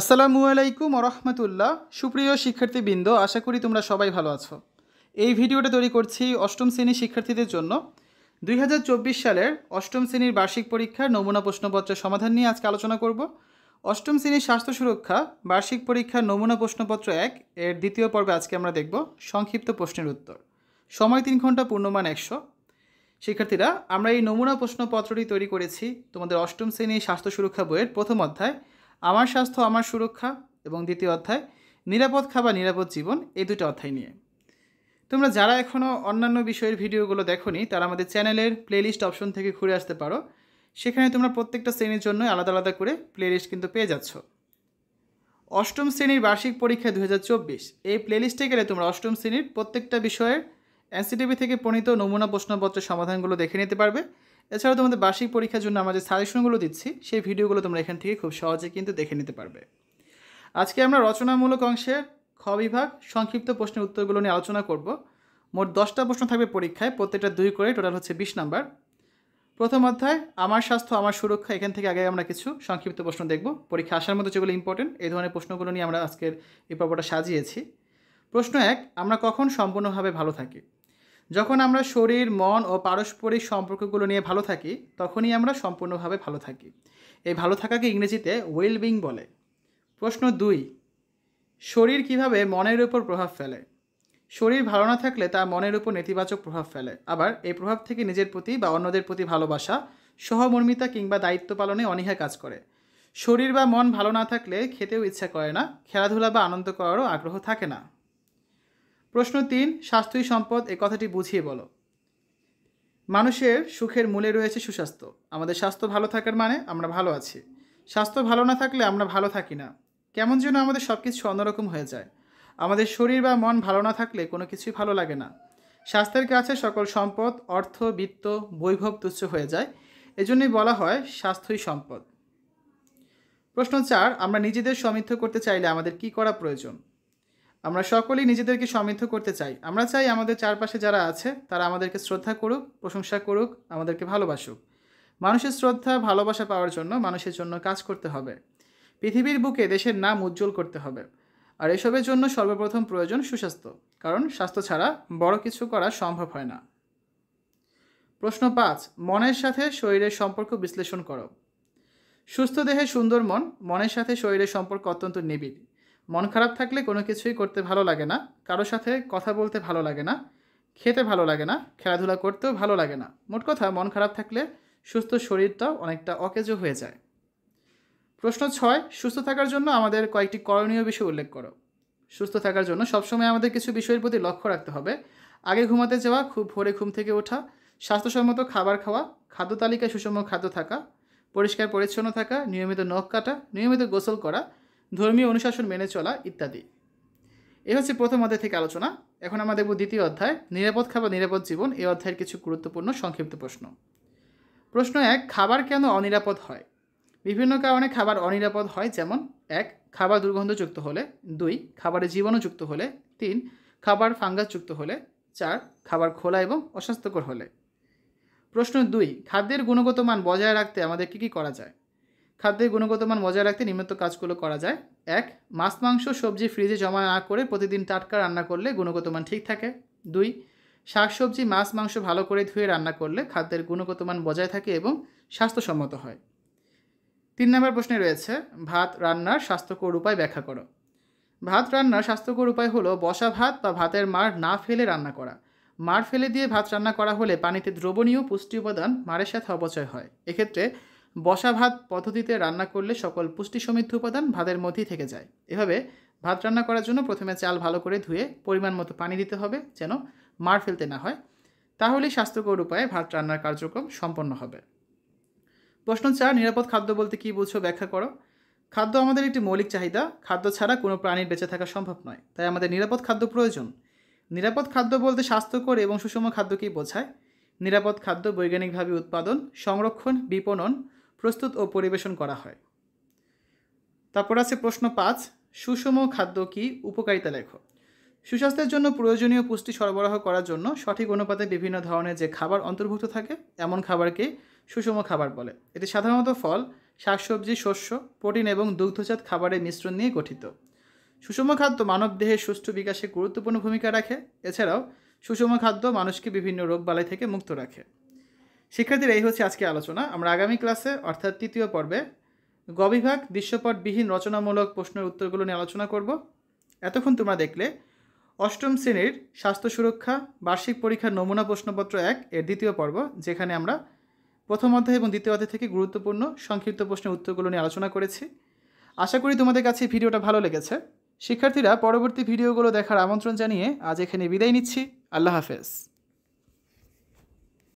আসসালামু আলাইকুম রহমতুল্লাহ সুপ্রিয় শিক্ষার্থীবৃন্দ আশা করি তোমরা সবাই ভালো আছো এই ভিডিওটা তৈরি করছি অষ্টম শ্রেণীর শিক্ষার্থীদের জন্য দুই সালের অষ্টম শ্রেণীর বার্ষিক পরীক্ষার নমুনা প্রশ্নপত্র সমাধান নিয়ে আজকে আলোচনা করব অষ্টম শ্রেণীর স্বাস্থ্য সুরক্ষা বার্ষিক পরীক্ষার নমুনা প্রশ্নপত্র এক এর দ্বিতীয় পর্বে আজকে আমরা দেখব সংক্ষিপ্ত প্রশ্নের উত্তর সময় তিন ঘন্টা পূর্ণমান একশো শিক্ষার্থীরা আমরা এই নমুনা প্রশ্নপত্রটি তৈরি করেছি তোমাদের অষ্টম শ্রেণীর স্বাস্থ্য সুরক্ষা বইয়ের প্রথম অধ্যায় আমার স্বাস্থ্য আমার সুরক্ষা এবং দ্বিতীয় অধ্যায় নিরাপদ খাবার নিরাপদ জীবন এই দুটো অধ্যায় নিয়ে তোমরা যারা এখনও অন্যান্য বিষয়ের ভিডিওগুলো নি তারা আমাদের চ্যানেলের প্লেলিস্ট অপশন থেকে ঘুরে আসতে পারো সেখানে তোমরা প্রত্যেকটা শ্রেণীর জন্য আলাদা আলাদা করে প্লেলিস্ট কিন্তু পেয়ে যাচ্ছ অষ্টম শ্রেণীর বার্ষিক পরীক্ষা দু এই প্লেলিস্টে গেলে তোমরা অষ্টম শ্রেণীর প্রত্যেকটা বিষয়ের এনসিটিভি থেকে প্রণীত নমুনা প্রশ্নপত্রের সমাধানগুলো দেখে নিতে পারবে এছাড়াও তোমাদের বার্ষিক পরীক্ষার জন্য আমরা যে সাজেশনগুলো দিচ্ছি সেই ভিডিওগুলো তোমরা এখান থেকে খুব সহজে কিন্তু দেখে নিতে পারবে আজকে আমরা রচনামূলক অংশের খ বিভাগ সংক্ষিপ্ত প্রশ্নের উত্তরগুলো নিয়ে আলোচনা করব মোট দশটা প্রশ্ন থাকবে পরীক্ষায় প্রত্যেকটা দুই করে টোটাল হচ্ছে বিশ নাম্বার প্রথম অধ্যায় আমার স্বাস্থ্য আমার সুরক্ষা এখান থেকে আগে আমরা কিছু সংক্ষিপ্ত প্রশ্ন দেখব পরীক্ষা আসার মতো যেগুলো ইম্পর্টেন্ট এই ধরনের প্রশ্নগুলো নিয়ে আমরা আজকের এই পর্বটা সাজিয়েছি প্রশ্ন এক আমরা কখন সম্পূর্ণভাবে ভালো থাকি যখন আমরা শরীর মন ও পারস্পরিক সম্পর্কগুলো নিয়ে ভালো থাকি তখনই আমরা সম্পূর্ণভাবে ভালো থাকি এই ভালো থাকাকে ইংরেজিতে ওয়েলবিং বলে প্রশ্ন দুই শরীর কিভাবে মনের উপর প্রভাব ফেলে শরীর ভালো না থাকলে তা মনের উপর নেতিবাচক প্রভাব ফেলে আবার এই প্রভাব থেকে নিজের প্রতি বা অন্যদের প্রতি ভালোবাসা সহমর্মিতা কিংবা দায়িত্ব পালনে অনীহা কাজ করে শরীর বা মন ভালো না থাকলে খেতেও ইচ্ছা করে না খেলাধুলা বা আনন্দ করারও আগ্রহ থাকে না প্রশ্ন তিন স্বাস্থ্যই সম্পদ এ কথাটি বুঝিয়ে বলো মানুষের সুখের মূলে রয়েছে সুস্বাস্থ্য আমাদের স্বাস্থ্য ভালো থাকার মানে আমরা ভালো আছি স্বাস্থ্য ভালো না থাকলে আমরা ভালো থাকি না কেমন যেন আমাদের সব কিছু অন্যরকম হয়ে যায় আমাদের শরীর বা মন ভালো না থাকলে কোনো কিছুই ভালো লাগে না স্বাস্থ্যের কাছে সকল সম্পদ অর্থ বিত্ত বৈভব তুচ্ছ হয়ে যায় এজন্যই বলা হয় স্বাস্থ্যই সম্পদ প্রশ্ন চার আমরা নিজেদের সমৃদ্ধ করতে চাইলে আমাদের কি করা প্রয়োজন আমরা সকলেই নিজেদেরকে সমৃদ্ধ করতে চাই আমরা চাই আমাদের চারপাশে যারা আছে তারা আমাদেরকে শ্রদ্ধা করুক প্রশংসা করুক আমাদেরকে ভালোবাসুক মানুষের শ্রদ্ধা ভালোবাসা পাওয়ার জন্য মানুষের জন্য কাজ করতে হবে পৃথিবীর বুকে দেশের নাম উজ্জ্বল করতে হবে আর এসবের জন্য সর্বপ্রথম প্রয়োজন সুস্বাস্থ্য কারণ স্বাস্থ্য ছাড়া বড় কিছু করা সম্ভব হয় না প্রশ্ন পাঁচ মনের সাথে শরীরের সম্পর্ক বিশ্লেষণ করো সুস্থ দেহে সুন্দর মন মনের সাথে শরীরের সম্পর্ক অত্যন্ত নিবিড় মন খারাপ থাকলে কোনো কিছুই করতে ভালো লাগে না কারো সাথে কথা বলতে ভালো লাগে না খেতে ভালো লাগে না খেলাধুলা করতেও ভালো লাগে না মোট কথা মন খারাপ থাকলে সুস্থ শরীরটাও অনেকটা অকেজ হয়ে যায় প্রশ্ন ছয় সুস্থ থাকার জন্য আমাদের কয়েকটি করণীয় বিষয় উল্লেখ করো সুস্থ থাকার জন্য সবসময় আমাদের কিছু বিষয়ের প্রতি লক্ষ্য রাখতে হবে আগে ঘুমাতে যাওয়া খুব ভোরে ঘুম থেকে ওঠা স্বাস্থ্যসম্মত খাবার খাওয়া খাদ্য তালিকায় সুষম খাদ্য থাকা পরিষ্কার পরিচ্ছন্ন থাকা নিয়মিত নখ কাটা নিয়মিত গোসল করা ধর্মীয় অনুশাসন মেনে চলা ইত্যাদি এ হচ্ছে প্রথম অধ্যায় থেকে আলোচনা এখন আমরা দেখব দ্বিতীয় অধ্যায় নিরাপদ খাবার নিরাপদ জীবন এই অধ্যায়ের কিছু গুরুত্বপূর্ণ সংক্ষিপ্ত প্রশ্ন প্রশ্ন এক খাবার কেন অনিরাপদ হয় বিভিন্ন কারণে খাবার অনিরাপদ হয় যেমন এক খাবার দুর্গন্ধযুক্ত হলে দুই খাবারে জীবাণুযুক্ত হলে তিন খাবার ফাঙ্গাসযুক্ত হলে চার খাবার খোলা এবং অস্বাস্থ্যকর হলে প্রশ্ন দুই খাদ্যের গুণগত মান বজায় রাখতে আমাদের কী কী করা যায় খাদ্যের গুণগত মান বজায় রাখতে নিম্নত কাজগুলো করা যায় এক মাছ মাংস সবজি ফ্রিজে জমা না করে প্রতিদিন টাটকা রান্না করলে গুণগত মান ঠিক থাকে দুই শাকসবজি মাছ মাংস ভালো করে ধুয়ে রান্না করলে খাদ্যের গুণগত মান বজায় থাকে এবং স্বাস্থ্যসম্মত হয় তিন নম্বর প্রশ্নে রয়েছে ভাত রান্নার স্বাস্থ্যকর উপায় ব্যাখ্যা করো ভাত রান্নার স্বাস্থ্যকর উপায় হলো বসা ভাত বা ভাতের মার না ফেলে রান্না করা মার ফেলে দিয়ে ভাত রান্না করা হলে পানিতে দ্রবণীয় পুষ্টি উপাদান মারের সাথে অপচয় হয় এক্ষেত্রে বসা ভাত পদ্ধতিতে রান্না করলে সকল পুষ্টি সমৃদ্ধ উপাদান ভাতের মধ্যেই থেকে যায় এভাবে ভাত রান্না করার জন্য প্রথমে চাল ভালো করে ধুয়ে পরিমাণ মতো পানি দিতে হবে যেন মার ফেলতে না হয় তাহলেই স্বাস্থ্যকর উপায়ে ভাত রান্নার কার্যক্রম সম্পন্ন হবে প্রশ্ন চার নিরাপদ খাদ্য বলতে কী বুঝছো ব্যাখ্যা করো খাদ্য আমাদের একটি মৌলিক চাহিদা খাদ্য ছাড়া কোনো প্রাণীর বেঁচে থাকা সম্ভব নয় তাই আমাদের নিরাপদ খাদ্য প্রয়োজন নিরাপদ খাদ্য বলতে স্বাস্থ্যকর এবং সুষম কি বোঝায় নিরাপদ খাদ্য বৈজ্ঞানিকভাবে উৎপাদন সংরক্ষণ বিপণন প্রস্তুত ও পরিবেশন করা হয় তারপর আছে প্রশ্ন পাঁচ সুষম খাদ্য কি উপকারিতা লেখ সুস্বাস্থ্যের জন্য প্রয়োজনীয় পুষ্টি সরবরাহ করার জন্য সঠিক অনুপাতে বিভিন্ন ধরনের যে খাবার অন্তর্ভুক্ত থাকে এমন খাবারকে সুষম খাবার বলে এটি সাধারণত ফল শাকসবজি শস্য প্রোটিন এবং দুগ্ধজাত খাবারের মিশ্রণ নিয়ে গঠিত সুষম খাদ্য মানব দেহের সুষ্ঠু বিকাশে গুরুত্বপূর্ণ ভূমিকা রাখে এছাড়াও সুষম খাদ্য মানুষকে বিভিন্ন রোগবালাই থেকে মুক্ত রাখে শিক্ষার্থীরা এই হচ্ছে আজকে আলোচনা আমরা আগামী ক্লাসে অর্থাৎ তৃতীয় পর্বে গবিভাগ দৃশ্যপটবিহীন রচনামূলক প্রশ্নের উত্তরগুলো নিয়ে আলোচনা করব এতক্ষণ তোমরা দেখলে অষ্টম শ্রেণীর স্বাস্থ্য সুরক্ষা বার্ষিক পরীক্ষার নমুনা প্রশ্নপত্র এক এর দ্বিতীয় পর্ব যেখানে আমরা প্রথম অধ্যায় এবং দ্বিতীয় অধ্যায় থেকে গুরুত্বপূর্ণ সংক্ষিপ্ত প্রশ্নের উত্তরগুলো নিয়ে আলোচনা করেছি আশা করি তোমাদের কাছে ভিডিওটা ভালো লেগেছে শিক্ষার্থীরা পরবর্তী ভিডিওগুলো দেখার আমন্ত্রণ জানিয়ে আজ এখানে বিদায় নিচ্ছি আল্লাহ হাফেজ